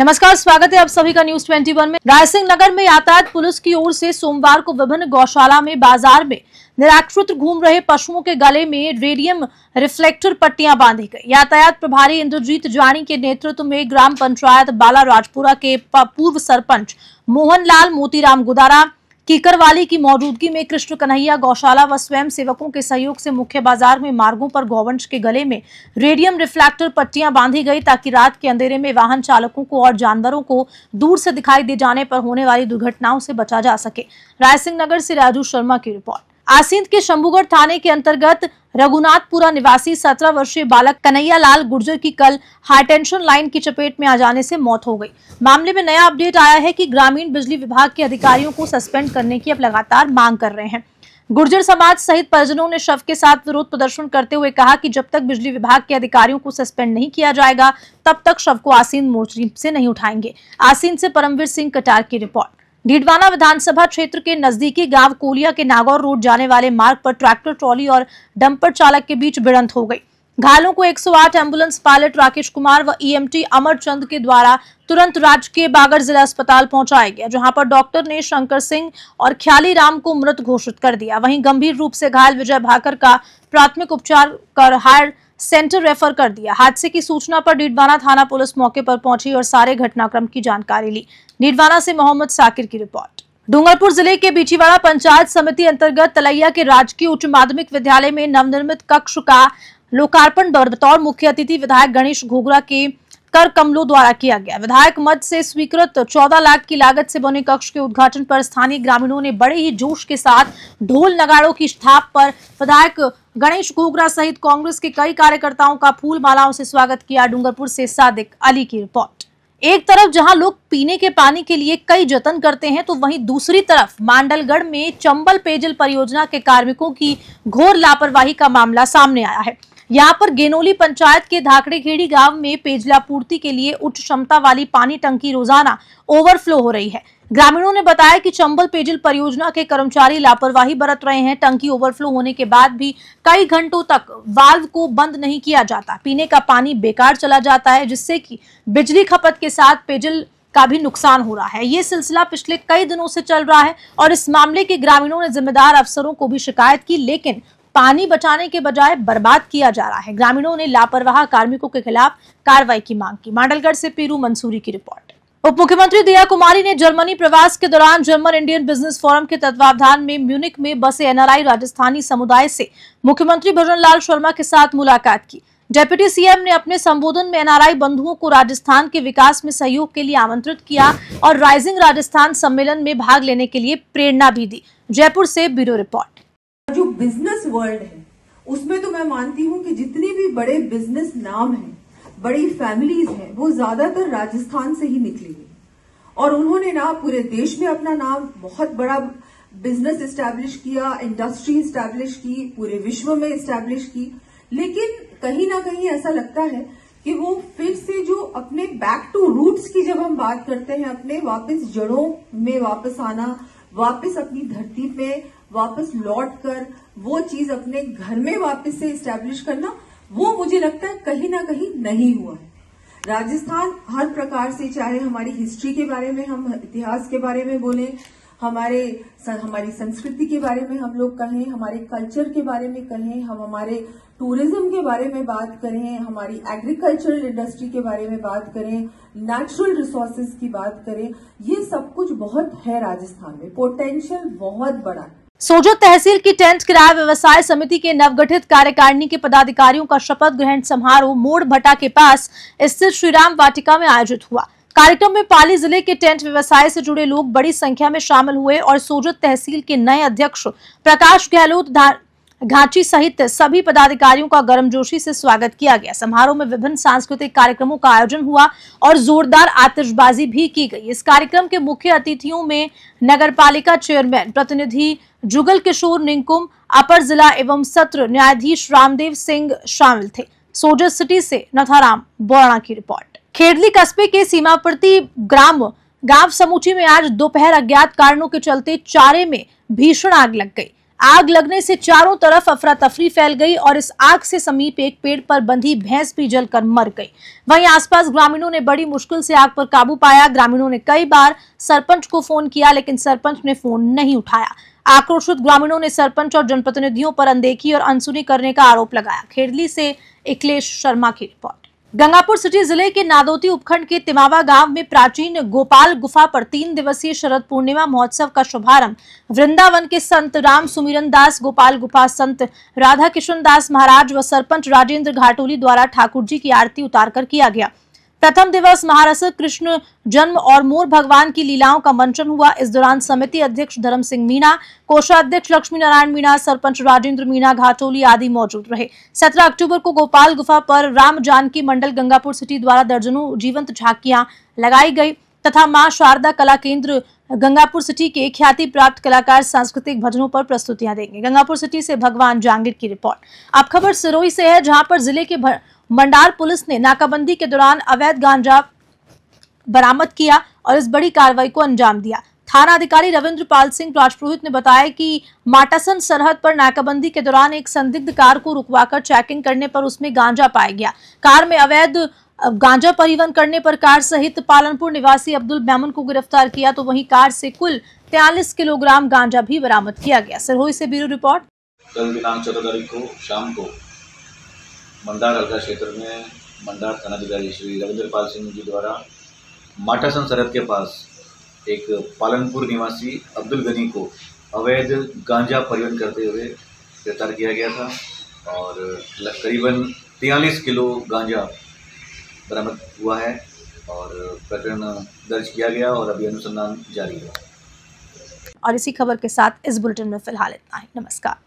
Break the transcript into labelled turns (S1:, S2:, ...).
S1: नमस्कार स्वागत है आप सभी का न्यूज 21 में रायसिंह नगर में यातायात पुलिस की ओर से सोमवार को विभिन्न गौशाला में बाजार में निराकृत घूम रहे पशुओं के गले में रेडियम रिफ्लेक्टर पट्टियां बांधी गई यातायात प्रभारी इंद्रजीत जानी के नेतृत्व में ग्राम पंचायत बाला राजपुरा के पूर्व सरपंच मोहनलाल मोतीराम गुदारा कीकरवाली की मौजूदगी में कृष्ण कन्हैया गौशाला व स्वयं सेवकों के सहयोग से मुख्य बाजार में मार्गों पर गौवंश के गले में रेडियम रिफ्लेक्टर पट्टियां बांधी गई ताकि रात के अंधेरे में वाहन चालकों को और जानवरों को दूर से दिखाई दे जाने पर होने वाली दुर्घटनाओं से बचा जा सके रायसिंह नगर से राजू शर्मा की रिपोर्ट आसिंद के शंभुगढ़ थाने के अंतर्गत रघुनाथपुरा निवासी सत्रह वर्षीय बालक कन्हैया लाल गुर्जर की कल हाईटेंशन लाइन की चपेट में आ जाने से मौत हो गई मामले में नया अपडेट आया है कि ग्रामीण बिजली विभाग के अधिकारियों को सस्पेंड करने की अब लगातार मांग कर रहे हैं गुर्जर समाज सहित परिजनों ने शव के साथ विरोध प्रदर्शन करते हुए कहा कि जब तक बिजली विभाग के अधिकारियों को सस्पेंड नहीं किया जाएगा तब तक शव को आसीन मोर्चरी से नहीं उठाएंगे आसीन से परमवीर सिंह कटार की रिपोर्ट ढीडवाना विधानसभा क्षेत्र के नजदीकी गांव कोलिया के नागौर रोड जाने वाले मार्ग पर ट्रैक्टर ट्रॉली और डंपर चालक के बीच भिड़ंत हो गई घायलों को 108 एम्बुलेंस पायलट राकेश कुमार व ईएमटी e अमर चंद के द्वारा तुरंत राजकीय बागर जिला अस्पताल पहुंचाया गया जहां पर डॉक्टर ने शंकर सिंह और ख्याली राम को मृत घोषित कर दिया वहीं गंभीर रूप से घायल विजय भाकर का प्राथमिक उपचार कर हायर सेंटर रेफर कर दिया हादसे की सूचना पर डीडवाना थाना पुलिस मौके पर पहुंची और सारे घटनाक्रम की जानकारी ली डीडवाना से मोहम्मद साकिर की रिपोर्ट डूंगरपुर जिले के बीचीवाड़ा पंचायत समिति अंतर्गत तलैया के राजकीय उच्च माध्यमिक विद्यालय में नवनिर्मित कक्ष का लोकार्पण बतौर मुख्य अतिथि विधायक गणेश घोगरा के कर कमलों द्वारा किया गया विधायक मद से स्वीकृत 14 लाख की लागत से बने कक्ष के उद्घाटन पर स्थानीय ग्रामीणों ने बड़े ही जोश के साथ ढोल नगाड़ों की स्थाप पर विधायक गणेश घोगरा सहित कांग्रेस के कई कार्यकर्ताओं का फूल मालाओं से स्वागत किया डूंगरपुर से सादिक अली की रिपोर्ट एक तरफ जहां लोग पीने के पानी के लिए कई जतन करते हैं तो वहीं दूसरी तरफ मांडलगढ़ में चंबल पेयजल परियोजना के कार्मिकों की घोर लापरवाही का मामला सामने आया है यहाँ पर गेनोली पंचायत के धाकड़ेखेड़ी गांव में पेजला पूर्ति के लिए उच्च क्षमता वाली पानी टंकी रोजाना ओवरफ्लो हो रही है ग्रामीणों ने बताया कि चंबल पेयजल परियोजना के कर्मचारी लापरवाही बरत रहे हैं टंकी ओवरफ्लो होने के बाद भी कई घंटों तक वाल्व को बंद नहीं किया जाता पीने का पानी बेकार चला जाता है जिससे कि बिजली खपत के साथ पेयजल का भी नुकसान हो रहा है ये सिलसिला पिछले कई दिनों से चल रहा है और इस मामले के ग्रामीणों ने जिम्मेदार अफसरों को भी शिकायत की लेकिन पानी बचाने के बजाय बर्बाद किया जा रहा है ग्रामीणों ने लापरवाह कार्मिकों के खिलाफ कार्रवाई की मांग की मांडलगढ़ से पीरू मंसूरी की रिपोर्ट उप मुख्यमंत्री दिया कुमारी ने जर्मनी प्रवास के दौरान जर्मन इंडियन बिजनेस फोरम के तत्वावधान में म्यूनिक में बसे एनआरआई राजस्थानी समुदाय से मुख्यमंत्री भजन लाल शर्मा के साथ मुलाकात की डेप्यूटी सीएम ने अपने संबोधन में एनआरआई बंधुओं को राजस्थान के विकास में सहयोग के लिए आमंत्रित किया और राइजिंग राजस्थान सम्मेलन में भाग लेने के लिए प्रेरणा भी दी जयपुर से ब्यूरो रिपोर्ट
S2: जो बिजनेस वर्ल्ड है उसमें तो मैं मानती हूँ कि जितने भी बड़े बिजनेस नाम हैं बड़ी फैमिलीज हैं वो ज्यादातर राजस्थान से ही निकली है और उन्होंने ना पूरे देश में अपना नाम बहुत बड़ा बिजनेस इस्टेब्लिश किया इंडस्ट्री इस्टेब्लिश की पूरे विश्व में इस्टेब्लिश की लेकिन कहीं ना कहीं ऐसा लगता है कि वो फिर से जो अपने बैक टू रूट्स की जब हम बात करते हैं अपने वापस जड़ों में वापस आना वापस अपनी धरती पे वापस लौट कर वो चीज अपने घर में वापस से इस्टेब्लिश करना वो मुझे लगता है कहीं ना कहीं नहीं हुआ है राजस्थान हर प्रकार से चाहे हमारी हिस्ट्री के बारे में हम इतिहास के बारे में बोले हमारे हमारी संस्कृति के बारे में हम लोग कहें हमारे कल्चर के बारे में कहें हम हमारे टूरिज्म के बारे में बात करें हमारी एग्रीकल्चरल इंडस्ट्री के बारे में बात करें नेचुरल रिसोर्सेज की बात करें ये सब कुछ बहुत है राजस्थान में पोटेंशियल बहुत बड़ा है
S1: सोजो तहसील की टेंट किराया व्यवसाय समिति के नवगठित कार्यकारिणी के पदाधिकारियों का शपथ ग्रहण समारोह मोड़ भट्टा के पास स्थित श्रीराम वाटिका में आयोजित हुआ कार्यक्रम में पाली जिले के टेंट व्यवसाय से जुड़े लोग बड़ी संख्या में शामिल हुए और सोजत तहसील के नए अध्यक्ष प्रकाश गहलोत घाटी सहित सभी पदाधिकारियों का गर्मजोशी से स्वागत किया गया समारोह में विभिन्न सांस्कृतिक कार्यक्रमों का आयोजन हुआ और जोरदार आतिशबाजी भी की गई इस कार्यक्रम के मुख्य अतिथियों में नगर चेयरमैन प्रतिनिधि जुगल किशोर निंकुम अपर जिला एवं सत्र न्यायाधीश रामदेव सिंह शामिल थे सोजर सिटी से नथाराम बोराणा की रिपोर्ट खेडली कस्बे के सीमावर्ती ग्राम गांव समूची में आज दोपहर अज्ञात कारणों के चलते चारे में भीषण आग लग गई आग लगने से चारों तरफ अफरा तफरी फैल गई और इस आग से समीप एक पेड़ पर बंधी भैंस भी जलकर मर गई वहीं आसपास ग्रामीणों ने बड़ी मुश्किल से आग पर काबू पाया ग्रामीणों ने कई बार सरपंच को फोन किया लेकिन सरपंच ने फोन नहीं उठाया आक्रोशित ग्रामीणों ने सरपंच और जनप्रतिनिधियों पर अनदेखी और अनसुनी करने का आरोप लगाया खेडली से अखिलेश शर्मा की रिपोर्ट गंगापुर सिटी जिले के नादोती उपखंड के तिमावा गांव में प्राचीन गोपाल गुफा पर तीन दिवसीय शरद पूर्णिमा महोत्सव का शुभारंभ वृंदावन के संत राम सुमिरन दास गोपाल गुफा संत राधा किशन दास महाराज व सरपंच राजेंद्र घाटोली द्वारा ठाकुर जी की आरती उतारकर किया गया प्रथम दिवस महारस कृष्ण जन्म और मोर भगवान की लीलाओं का मंचन हुआ इस दौरान समिति अध्यक्ष धर्म सिंह मीणा कोषाध्यक्ष लक्ष्मी नारायण मीणा सरपंच राजेंद्र मीणा घाटोली आदि मौजूद रहे 17 अक्टूबर को गोपाल गुफा पर राम जानकी मंडल गंगापुर सिटी द्वारा दर्जनों जीवंत झांकियां लगाई गई तथा माँ शारदा कला केंद्र गंगापुर सिटी के ख्याति प्राप्त कलाकार सांस्कृतिक भजनों पर प्रस्तुतियां देंगे गंगापुर सिटी से भगवान जांगिर की रिपोर्ट अब खबर सिरोही से है जहां पर जिले के मंडार पुलिस ने नाकाबंदी के दौरान अवैध गांजा बरामद किया और इस बड़ी कार्रवाई को अंजाम दिया थाना अधिकारी रविंद्र पाल सिंह राजपुरोहित ने बताया कि माटासन सरहद पर नाकाबंदी के दौरान एक संदिग्ध कार को रुकवाकर चेकिंग करने पर उसमें गांजा पाया गया कार में अवैध गांजा परिवहन करने पर कार सहित पालनपुर निवासी अब्दुल मेमन को गिरफ्तार किया तो वहीं कार से कुल तैयलीस किलोग्राम गांजा भी बरामद किया गया सरहोई से ब्यूरो रिपोर्ट
S2: कल दिनांक चौदह तारीख को शाम को मंदार हल्का क्षेत्र में मंदार थानाधिकारी श्री रविंद्र पाल सिंह जी द्वारा माटासन सरहद के पास एक पालनपुर निवासी अब्दुल गनी को अवैध गांजा परिवहन करते हुए गिरफ्तार किया गया था और करीबन तिरालीस किलो गांजा बरामद हुआ है और प्रकरण दर्ज किया गया और अभी अनुसंधान जारी है
S1: और इसी खबर के साथ इस बुलेटिन में फिलहाल इतना ही नमस्कार